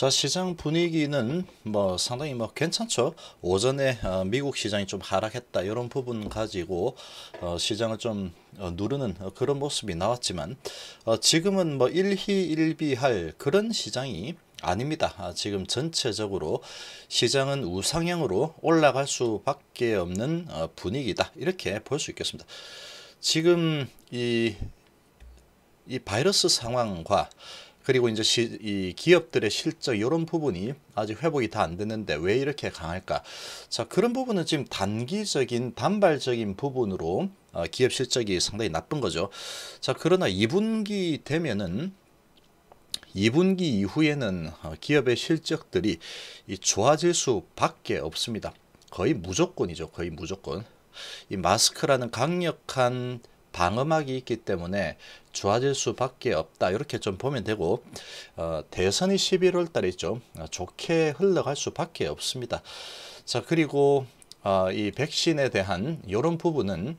자 시장 분위기는 뭐 상당히 뭐 괜찮죠 오전에 어, 미국 시장이 좀 하락했다 이런 부분 가지고 어, 시장을 좀 어, 누르는 어, 그런 모습이 나왔지만 어, 지금은 뭐 일희일비할 그런 시장이 아닙니다. 아, 지금 전체적으로 시장은 우상향으로 올라갈 수밖에 없는 어, 분위기다 이렇게 볼 수 있겠습니다. 지금 이, 이 바이러스 상황과 그리고 이제 시, 이 기업들의 실적 이런 부분이 아직 회복이 다 안 됐는데 왜 이렇게 강할까? 자 그런 부분은 지금 단기적인 단발적인 부분으로 어, 기업 실적이 상당히 나쁜 거죠. 자 그러나 2분기 되면은 2분기 이후에는 어, 기업의 실적들이 좋아질 수밖에 없습니다. 거의 무조건이죠. 거의 무조건. 이 마스크라는 강력한 방음막이 있기 때문에 좋아질 수밖에 없다 이렇게 좀 보면 되고 어, 대선이 11월 달에 있죠. 어, 좋게 흘러갈 수밖에 없습니다. 자 그리고 어, 이 백신에 대한 이런 부분은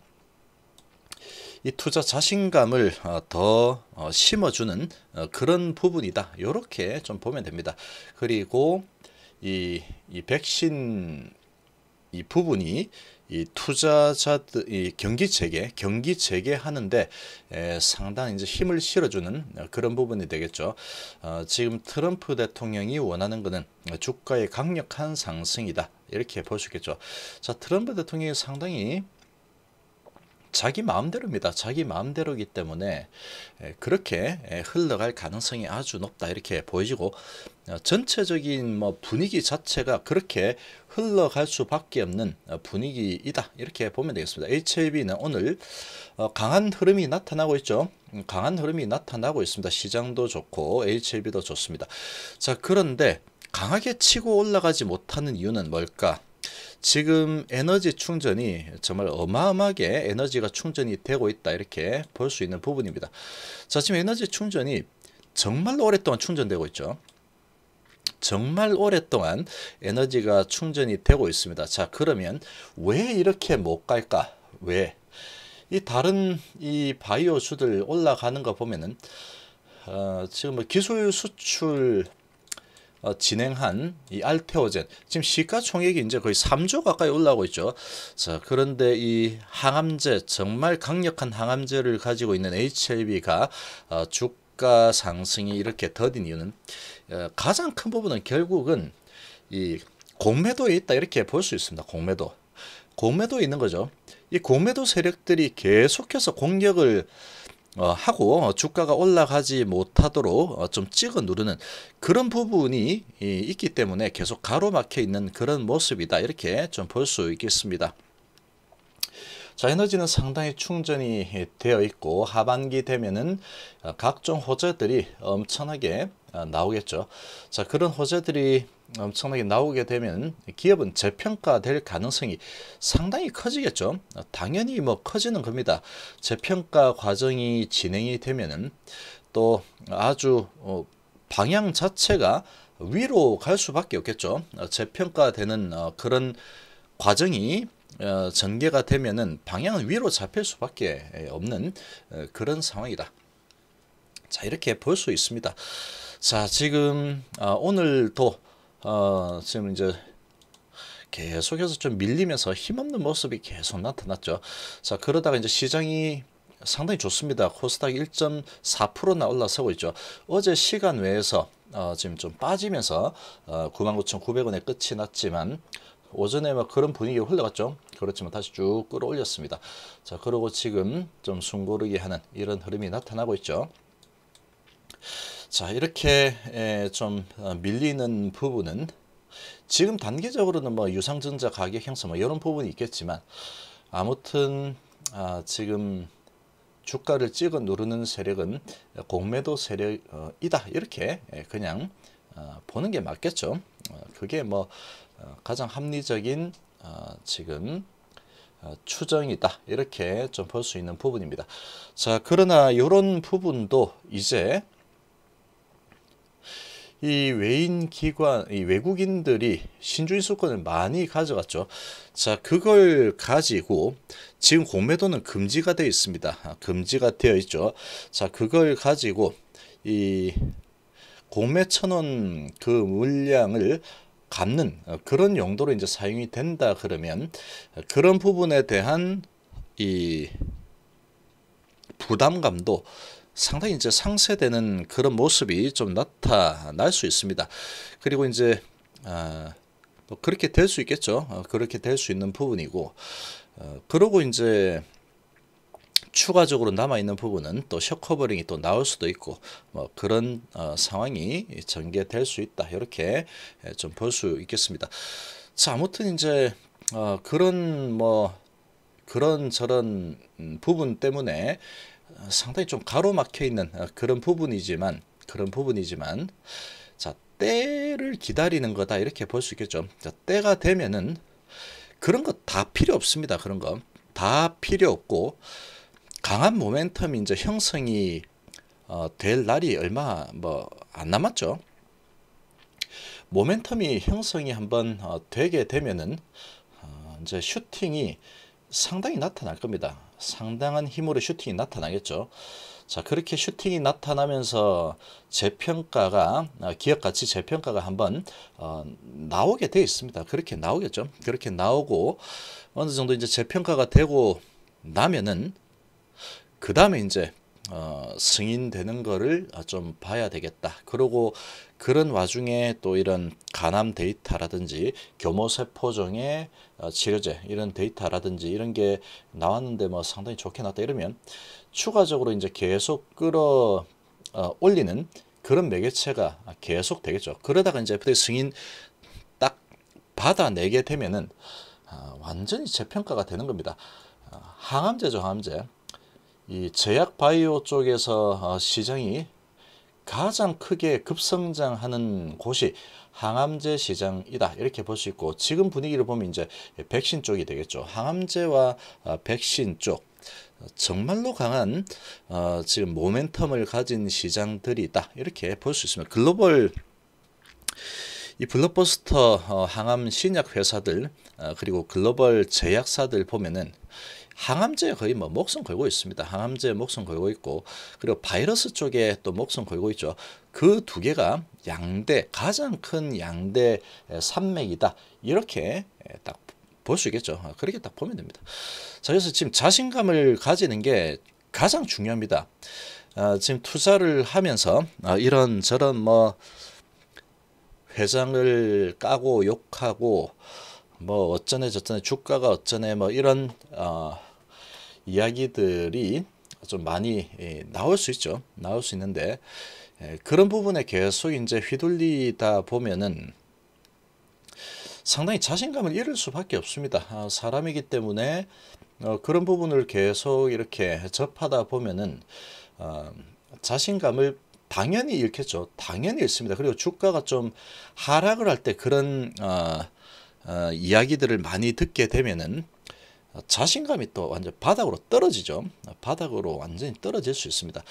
이 투자 자신감을 어, 더 어, 심어주는 그런 부분이다. 이렇게 좀 보면 됩니다. 그리고 이, 이 백신 이 부분이 이투자자이 경기 재개 경기 재개 하는데 상당히 이제 힘을 실어주는 어, 그런 부분이 되겠죠. 어, 지금 트럼프 대통령이 원하는 것은 주가의 강력한 상승이다 이렇게 보시겠죠. 자 트럼프 대통령이 상당히 자기 마음대로입니다. 자기 마음대로기 때문에 그렇게 흘러갈 가능성이 아주 높다 이렇게 보여지고 어, 전체적인 뭐 분위기 자체가 그렇게 흘러갈 수밖에 없는 어, 분위기이다 이렇게 보면 되겠습니다. HLB는 오늘 어, 강한 흐름이 나타나고 있죠. 음, 강한 흐름이 나타나고 있습니다. 시장도 좋고 HLB도 좋습니다. 자 그런데 강하게 치고 올라가지 못하는 이유는 뭘까? 지금 에너지 충전이 정말 어마어마하게 에너지가 충전이 되고 있다 이렇게 볼 수 있는 부분입니다. 자 지금 에너지 충전이 정말 오랫동안 충전되고 있죠. 정말 오랫동안 에너지가 충전이 되고 있습니다. 자 그러면 왜 이렇게 못 갈까? 왜? 이 다른 이 바이오 수들 올라가는 거 보면은 어, 지금 뭐 기술 수출 어, 진행한 이 알테오젠 지금 시가총액이 이제 거의 3조 가까이 올라오고 있죠. 자 그런데 이 항암제 정말 강력한 항암제를 가지고 있는 HLB가 어, 주가 상승이 이렇게 더딘 이유는 어, 가장 큰 부분은 결국은 이 공매도에 있다 이렇게 볼 수 있습니다. 공매도 공매도 있는 거죠. 이 공매도 세력들이 계속해서 공격을 어, 하고 어, 주가가 올라가지 못하도록 어, 좀 찍어 누르는 그런 부분이 이, 있기 때문에 계속 가로막혀 있는 그런 모습이다 이렇게 좀 볼 수 있겠습니다. 자 에너지는 상당히 충전이 되어 있고 하반기 되면은 어, 각종 호재들이 엄청나게 아, 나오겠죠. 자, 그런 호재들이 엄청나게 나오게 되면 기업은 재평가될 가능성이 상당히 커지겠죠. 당연히 뭐 커지는 겁니다. 재평가 과정이 진행이 되면은 또 아주 어, 방향 자체가 위로 갈 수밖에 없겠죠. 어, 재평가되는 어, 그런 과정이 전개가 되면은 방향은 위로 잡힐 수밖에 없는 그런 상황이다. 자 이렇게 볼 수 있습니다. 자 지금 어, 오늘도 어, 지금 이제 계속해서 좀 밀리면서 힘없는 모습이 계속 나타났죠. 자 그러다가 이제 시장이 상당히 좋습니다. 코스닥 1.4%나 올라서고 있죠. 어제 시간 외에서 어, 지금 좀 빠지면서 어, 99,900원에 끝이 났지만 오전에 막 뭐 그런 분위기가 흘러갔죠. 그렇지만 다시 쭉 끌어올렸습니다. 자, 그러고 지금 좀 숨고르게 하는 이런 흐름이 나타나고 있죠. 자 이렇게 좀 어, 밀리는 부분은 지금 단기적으로는 뭐 유상증자 가격 형성 뭐 이런 부분이 있겠지만 아무튼 아 지금 주가를 찍어 누르는 세력은 공매도 세력이다 이렇게 그냥 어, 보는 게 맞겠죠 어, 그게 뭐 가장 합리적인 지금 추정이다 이렇게 좀 볼 수 있는 부분입니다 자 그러나 이런 부분도 이제 이 외인 기관, 이 외국인들이 신주인 수권을 많이 가져갔죠. 자, 그걸 가지고 지금 공매도는 금지가 되어 있습니다. 아, 금지가 되어 있죠. 자, 그걸 가지고 이 공매 천원 그 물량을 갚는 어, 그런 용도로 이제 사용이 된다 그러면 그런 부분에 대한 이 부담감도 상당히 이제 상쇄되는 그런 모습이 좀 나타날 수 있습니다. 그리고 이제 아, 뭐 그렇게 될 수 있겠죠. 어, 그렇게 될 수 있는 부분이고 어, 그러고 이제 추가적으로 남아 있는 부분은 또 셔커버링이 또 나올 수도 있고 뭐 그런 어, 상황이 전개될 수 있다 이렇게 예, 좀볼 수 있겠습니다. 자 아무튼 이제 어, 그런 뭐 그런 저런 음, 부분 때문에 상당히 좀 가로막혀 있는 어, 그런 부분이지만 그런 부분이지만 자 때를 기다리는 거다 이렇게 볼 수 있겠죠. 자, 때가 되면은 그런 거 다 필요 없습니다. 그런 거 다 필요 없고 강한 모멘텀이 이제 형성이 어, 될 날이 얼마 뭐 안 남았죠. 모멘텀이 형성이 한번 어, 되게 되면은 어, 이제 슈팅이 상당히 나타날 겁니다. 상당한 힘으로 슈팅이 나타나겠죠. 자 그렇게 슈팅이 나타나면서 재평가가 아, 기업가치 재평가가 한번 어, 나오게 돼 있습니다. 그렇게 나오겠죠. 그렇게 나오고 어느 정도 이제 재평가가 되고 나면은 그 다음에 이제 어, 승인되는 거를 좀 봐야 되겠다. 그러고 그런 와중에 또 이런 간암 데이터라든지 교모세포종의 어, 치료제 이런 데이터라든지 이런 게 나왔는데 뭐 상당히 좋게 나왔다 이러면 추가적으로 이제 계속 끌어 어, 올리는 그런 매개체가 계속 되겠죠. 그러다가 이제 FDA 승인 딱 받아내게 되면은 아, 완전히 재평가가 되는 겁니다. 아, 항암제죠, 항암제. 이 제약 바이오 쪽에서 어, 시장이 가장 크게 급성장하는 곳이 항암제 시장이다 이렇게 볼 수 있고 지금 분위기를 보면 이제 백신 쪽이 되겠죠 항암제와 어, 백신 쪽 정말로 강한 어, 지금 모멘텀을 가진 시장들이 다 이렇게 볼 수 있습니다 글로벌 이 블록버스터 어, 항암 신약 회사들 어, 그리고 글로벌 제약사들 보면은 항암제에 거의 뭐 목숨 걸고 있습니다. 항암제에 목숨 걸고 있고 그리고 바이러스 쪽에 또 목숨 걸고 있죠. 그 두 개가 양대 가장 큰 양대 산맥이다. 이렇게 딱 볼 수 있겠죠. 아, 그렇게 딱 보면 됩니다. 자 그래서 지금 자신감을 가지는 게 가장 중요합니다. 어, 지금 투자를 하면서 어, 이런 저런 뭐 회장을 까고 욕하고 뭐 어쩌네 저쩌네 주가가 어쩌네 뭐 이런 어 이야기들이 좀 많이 예, 나올 수 있죠. 나올 수 있는데 예, 그런 부분에 계속 이제 휘둘리다 보면은 상당히 자신감을 잃을 수밖에 없습니다. 아, 사람이기 때문에 어, 그런 부분을 계속 이렇게 접하다 보면은 어, 자신감을 당연히 잃겠죠. 당연히 잃습니다. 그리고 주가가 좀 하락을 할 때 그런 어, 이야기들을 많이 듣게 되면은 자신감이 또 완전 바닥으로 떨어지죠. 바닥으로 완전히 떨어질 수 있습니다.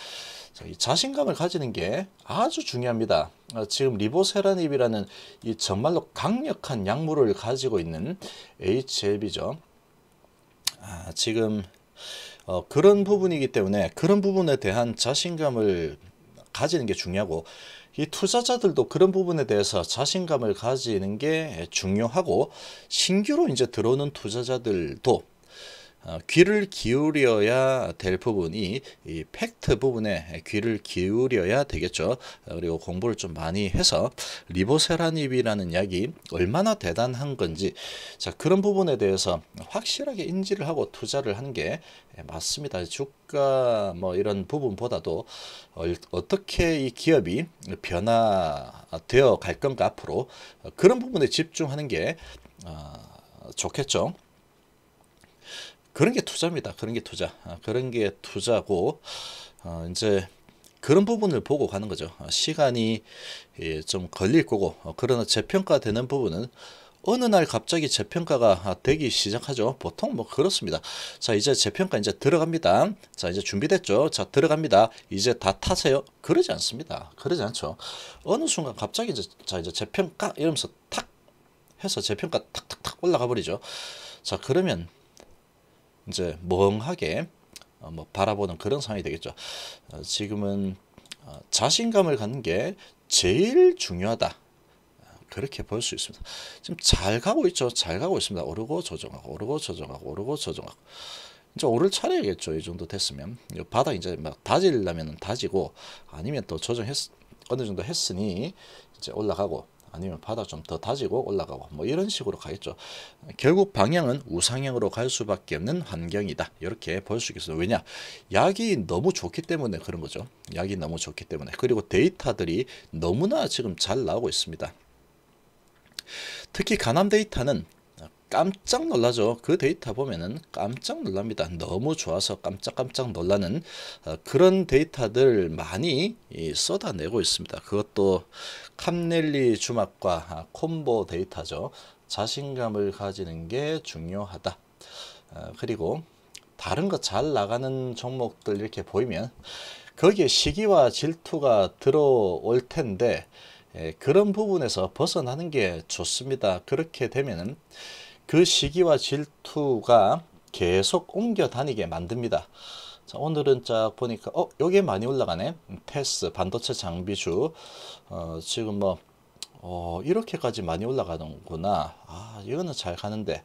자신감을 가지는 게 아주 중요합니다. 아, 지금 리보세라닙이라는 이 정말로 강력한 약물을 가지고 있는 HLB죠. 아, 지금 어, 그런 부분이기 때문에 그런 부분에 대한 자신감을 가지는 게 중요하고 이 투자자들도 그런 부분에 대해서 자신감을 가지는 게 중요하고 신규로 이제 들어오는 투자자들도 어, 귀를 기울여야 될 부분이 이 팩트 부분에 귀를 기울여야 되겠죠. 어, 그리고 공부를 좀 많이 해서 리보세라닙이라는 약이 얼마나 대단한 건지 자 그런 부분에 대해서 확실하게 인지를 하고 투자를 하는 게 맞습니다. 주가 뭐 이런 부분보다도 어떻게 이 기업이 변화되어 갈 건가 앞으로 그런 부분에 집중하는 게 어, 좋겠죠. 그런 게 투자입니다. 그런 게 투자. 아, 그런 게 투자고 어, 이제 그런 부분을 보고 가는 거죠. 어, 시간이 예, 좀 걸릴 거고 어, 그러나 재평가되는 부분은 어느 날 갑자기 재평가가 아, 되기 시작하죠. 보통 뭐 그렇습니다. 자, 이제 재평가 이제 들어갑니다. 자, 이제 준비됐죠. 자, 들어갑니다. 이제 다 타세요. 그러지 않습니다. 그러지 않죠. 어느 순간 갑자기 이제 자, 이제 재평가 이러면서 탁 해서 재평가 탁탁탁 올라가 버리죠. 자, 그러면 이제 멍하게 어, 뭐 바라보는 그런 상황이 되겠죠. 어, 지금은 어, 자신감을 갖는 게 제일 중요하다. 그렇게 볼 수 있습니다. 지금 잘 가고 있죠. 잘 가고 있습니다. 오르고 조정하고 오르고 조정하고 오르고 조정하고 이제 오를 차례겠죠. 이 정도 됐으면 바닥 이제 막 다지려면 다지고 아니면 또 조정했 어느 정도 했으니 이제 올라가고 아니면 바다 좀 더 다지고 올라가고 뭐 이런 식으로 가겠죠. 결국 방향은 우상향으로 갈 수밖에 없는 환경이다. 이렇게 볼 수 있어요. 왜냐? 약이 너무 좋기 때문에 그런 거죠. 약이 너무 좋기 때문에. 그리고 데이터들이 너무나 지금 잘 나오고 있습니다. 특히 가암 데이터는 깜짝 놀라죠. 그 데이터 보면은 깜짝 놀랍니다. 너무 좋아서 깜짝깜짝 놀라는 어, 그런 데이터들 많이 쏟아내고 있습니다. 그것도 캄넬리 주막과 아, 콤보 데이터죠. 자신감을 가지는 게 중요하다. 어, 그리고 다른 거 잘 나가는 종목들 이렇게 보이면 거기에 시기와 질투가 들어올 텐데 예, 그런 부분에서 벗어나는 게 좋습니다. 그렇게 되면은 그 시기와 질투가 계속 옮겨 다니게 만듭니다. 자, 오늘은 쫙 보니까 어여기 많이 올라가네. 음, 패스, 반도체 장비주. 어, 지금 뭐 어, 이렇게까지 많이 올라가는구나. 아 이거는 잘 가는데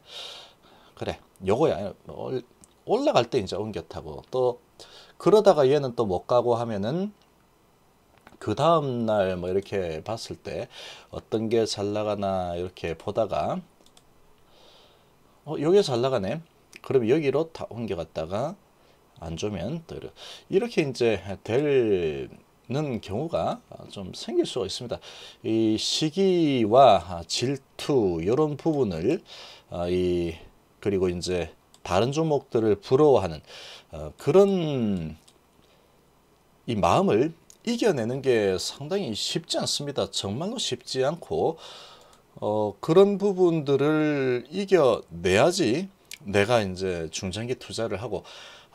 그래 요거야 올라갈 때 이제 옮겨 타고 또 그러다가 얘는 또 못 가고 하면은 그 다음날 뭐 이렇게 봤을 때 어떤 게 잘 나가나 이렇게 보다가 어, 여기에잘 나가네. 그럼 여기로 다 옮겨갔다가 안 좋으면 또 이렇게 이제 되는 경우가 좀 생길 수가 있습니다. 이 시기와 질투 이런 부분을 어, 이 그리고 이제 다른 종목들을 부러워하는 어, 그런 이 마음을 이겨내는 게 상당히 쉽지 않습니다. 정말로 쉽지 않고 어, 그런 부분들을 이겨내야지 내가 이제 중장기 투자를 하고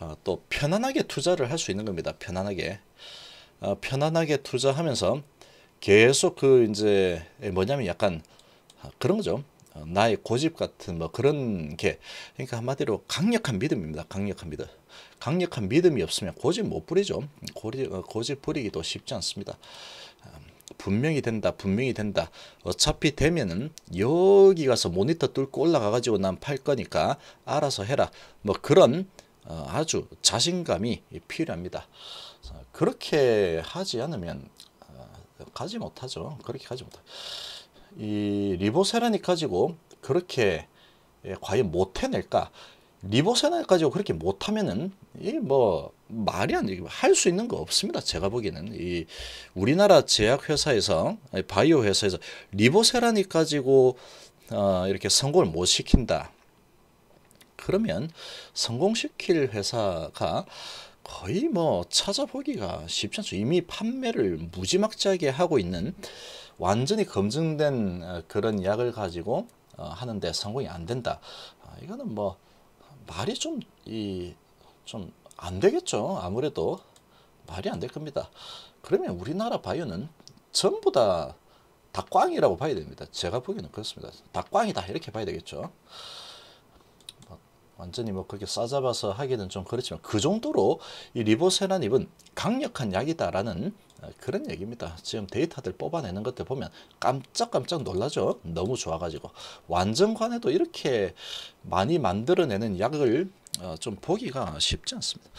어, 또 편안하게 투자를 할 수 있는 겁니다. 편안하게 어, 편안하게 투자하면서 계속 그 이제 뭐냐면 약간 그런 거죠. 어, 나의 고집 같은 뭐 그런 게 그러니까 한마디로 강력한 믿음입니다. 강력한 믿음. 강력한 믿음이 없으면 고집 못 부리죠. 고리, 어, 고집 부리기도 쉽지 않습니다. 분명히 된다 분명히 된다 어차피 되면은 여기 가서 모니터 뚫고 올라가 가지고 난 팔 거니까 알아서 해라 뭐 그런 어, 아주 자신감이 필요합니다 어, 그렇게 하지 않으면 어, 가지 못하죠 그렇게 가지 못하 이 리보세라닉 가지고 그렇게 예, 과연 못 해낼까 리보세나 까지 그렇게 못하면은 이 뭐 말이 안 되고 할 수 있는 거 없습니다. 제가 보기에는 이 우리나라 제약 회사에서 바이오 회사에서 리보세라니 가지고 어, 이렇게 성공을 못 시킨다. 그러면 성공시킬 회사가 거의 뭐 찾아보기가 쉽지 않죠. 이미 판매를 무지막지하게 하고 있는 완전히 검증된 어, 그런 약을 가지고 어, 하는데 성공이 안 된다. 아, 이거는 뭐 말이 좀 이 좀 안 되겠죠. 아무래도 말이 안 될 겁니다. 그러면 우리나라 바이오는 전부 다 닭꽝이라고 봐야 됩니다. 제가 보기에는 그렇습니다. 닭꽝이다 이렇게 봐야 되겠죠. 뭐 완전히 뭐 그렇게 싸잡아서 하기는 좀 그렇지만 그 정도로 이 리보세란입은 강력한 약이다라는 아, 그런 얘기입니다. 지금 데이터들 뽑아내는 것들 보면 깜짝깜짝 놀라죠. 너무 좋아가지고 완전관에도 이렇게 많이 만들어내는 약을 어, 좀 보기가 쉽지 않습니다.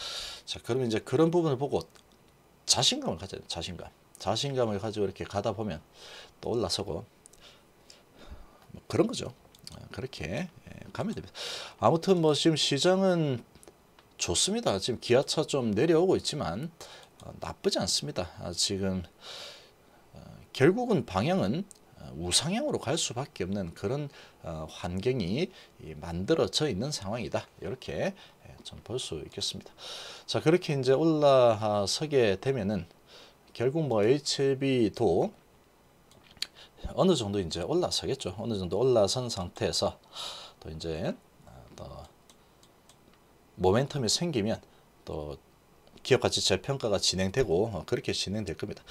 자, 그러면 이제 그런 부분을 보고 자신감을 가져요. 자신감. 자신감을 가지고 이렇게 가다 보면 또 올라서고 뭐 그런 거죠. 아, 그렇게 예, 가면 됩니다. 아무튼 뭐 지금 시장은 좋습니다. 지금 기아차 좀 내려오고 있지만 어, 나쁘지 않습니다. 아, 지금 어, 결국은 방향은 어, 우상향으로 갈 수밖에 없는 그런 환경이 만들어져 있는 상황이다. 이렇게 예, 좀볼 수 있겠습니다. 자 그렇게 이제 올라서게 되면은 결국 뭐 HB도 어느 정도 이제 올라서겠죠. 어느 정도 올라선 상태에서 또 이제 또 모멘텀이 생기면 또 기업 가치처 평가가 진행되고 어, 그렇게 진행될 겁니다.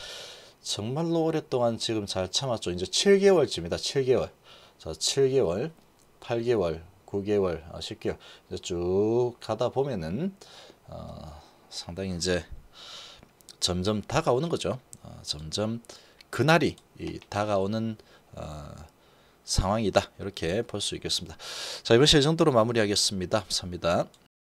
정말로 오랫동안 지금 잘 참았죠. 이제 7개월쯤이다. 7개월. 자, 7개월, 8개월, 9개월, 10개월 어, 이제 쭉 가다 보면은 어, 상당히 이제 점점 다가오는 거죠. 어, 점점 그날이 다가오는 어, 상황이다. 이렇게 볼 수 있겠습니다. 자, 이번 시간 정도로 마무리하겠습니다. 감사합니다.